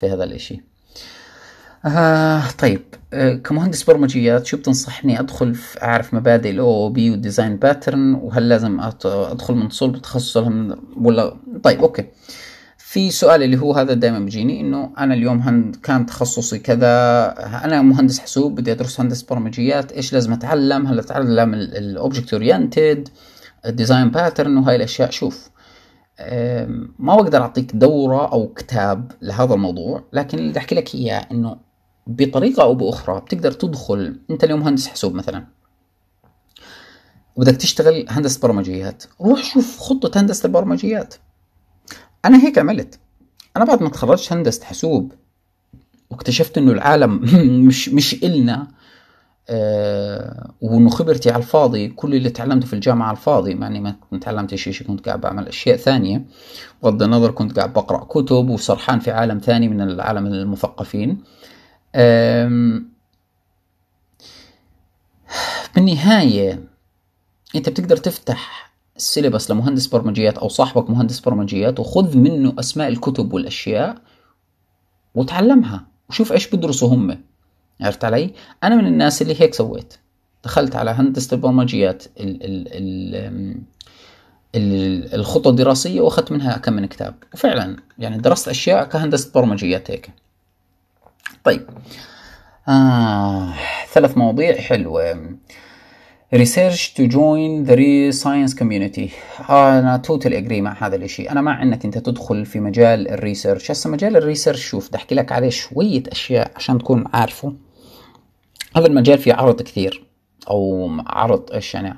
في هذا الاشي آه طيب آه كمهندس برمجيات شو بتنصحني ادخل في اعرف مبادئ الاو او بي والديزاين باترن وهل لازم ادخل من صلب تخصص ولا طيب اوكي في سؤال اللي هو هذا دائما بيجيني انه انا اليوم هند كان تخصصي كذا انا مهندس حاسوب بدي ادرس هندسه برمجيات ايش لازم اتعلم هل اتعلم الاوبجكت اورينتد الديزاين باترن وهاي الاشياء شوف ما بقدر أعطيك دورة أو كتاب لهذا الموضوع لكن اللي أحكي لك إياه أنه بطريقة أو بأخرى بتقدر تدخل أنت اليوم مهندس حاسوب مثلا وبدك تشتغل هندسة برمجيات روح شوف خطة هندسة البرمجيات أنا هيك عملت أنا بعد ما تخرجت هندسة حاسوب واكتشفت انه العالم مش مش إلنا أه وانه خبرتي على الفاضي كل اللي تعلمته في الجامعه على الفاضي مع اني ما كنت تعلمت شيء كنت قاعد بعمل اشياء ثانيه بغض النظر كنت قاعد بقرا كتب وسرحان في عالم ثاني من العالم المثقفين بالنهايه انت بتقدر تفتح السيلبس لمهندس برمجيات او صاحبك مهندس برمجيات وخذ منه اسماء الكتب والاشياء وتعلمها وشوف ايش بدرسوا هم عرفت علي؟ أنا من الناس اللي هيك سويت دخلت على هندسة البرمجيات ال ال ال الخطة الدراسية وأخذت منها كم من كتاب وفعلا يعني درست أشياء كهندسة برمجيات هيك طيب آه ثلاث مواضيع حلوة ريسيرش تو جوين ذا ري ساينس كوميونيتي أنا توتال أجري مع هذا الإشي أنا مع أنك أنت تدخل في مجال الريسيرش هسه مجال الريسيرش شوف بدي أحكي لك عليه شوية أشياء عشان تكون عارفه هذا المجال فيه عرض كثير او عرض ايش يعني